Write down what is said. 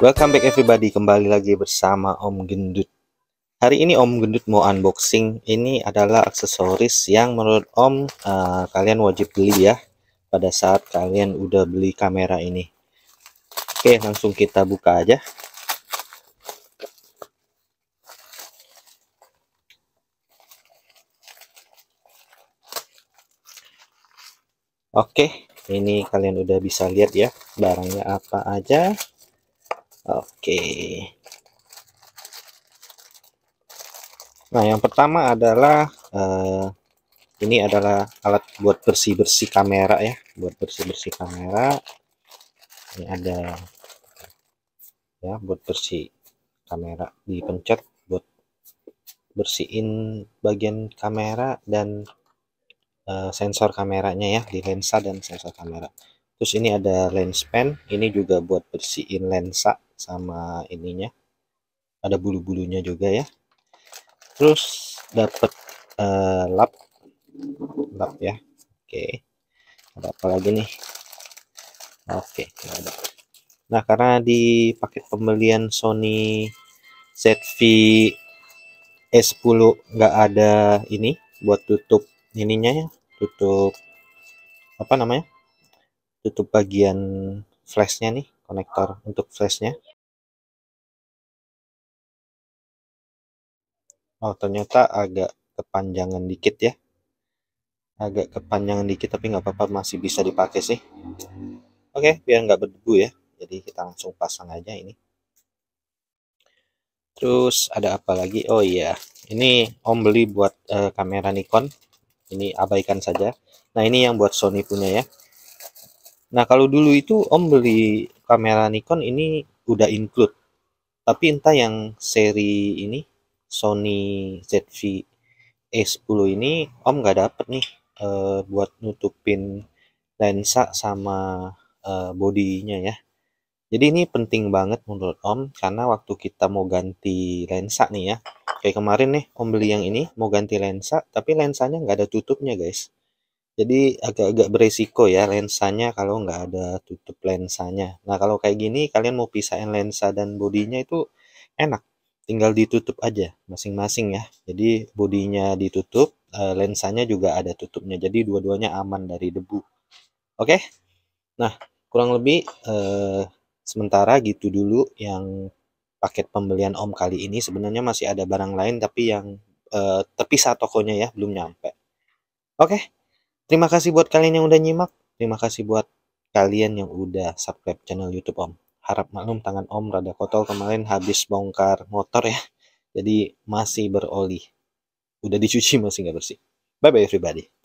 Welcome back everybody, kembali lagi bersama Om Gendut Hari ini Om Gendut mau unboxing Ini adalah aksesoris yang menurut Om uh, kalian wajib beli ya Pada saat kalian udah beli kamera ini Oke langsung kita buka aja Oke, ini kalian udah bisa lihat ya barangnya apa aja. Oke. Nah, yang pertama adalah eh, ini adalah alat buat bersih-bersih kamera ya, buat bersih-bersih kamera. Ini ada ya buat bersih kamera dipencet buat bersihin bagian kamera dan eh, sensor kameranya ya di lensa dan sensor kamera. Terus ini ada lens pen, ini juga buat bersihin lensa sama ininya ada bulu-bulunya juga ya terus dapat uh, eh, lap lap ya oke okay. ada apa lagi nih oke okay, ada nah karena di paket pembelian Sony ZV S10 nggak ada ini buat tutup ininya ya tutup apa namanya tutup bagian flashnya nih konektor untuk flashnya Oh ternyata agak kepanjangan dikit ya agak kepanjangan dikit tapi nggak apa-apa masih bisa dipakai sih oke okay, biar nggak berdebu ya jadi kita langsung pasang aja ini terus ada apa lagi oh iya ini om beli buat uh, kamera Nikon ini abaikan saja nah ini yang buat Sony punya ya nah kalau dulu itu om beli kamera Nikon ini udah include tapi entah yang seri ini Sony ZV-E10 ini Om nggak dapet nih e, buat nutupin lensa sama e, bodinya ya. Jadi ini penting banget menurut Om karena waktu kita mau ganti lensa nih ya. Kayak kemarin nih Om beli yang ini mau ganti lensa tapi lensanya nggak ada tutupnya guys. Jadi agak-agak beresiko ya lensanya kalau nggak ada tutup lensanya. Nah kalau kayak gini kalian mau pisahin lensa dan bodinya itu enak tinggal ditutup aja masing-masing ya. Jadi bodinya ditutup, eh, lensanya juga ada tutupnya. Jadi dua-duanya aman dari debu. Oke. Nah, kurang lebih uh, sementara gitu dulu yang paket pembelian Om kali ini. Sebenarnya masih ada barang lain tapi yang uh, terpisah tokonya ya, belum nyampe. Oke. Terima kasih buat kalian yang udah nyimak. Terima kasih buat kalian yang udah subscribe channel YouTube Om harap maklum tangan om rada kotor kemarin habis bongkar motor ya. Jadi masih beroli. Udah dicuci masih nggak bersih. Bye-bye everybody.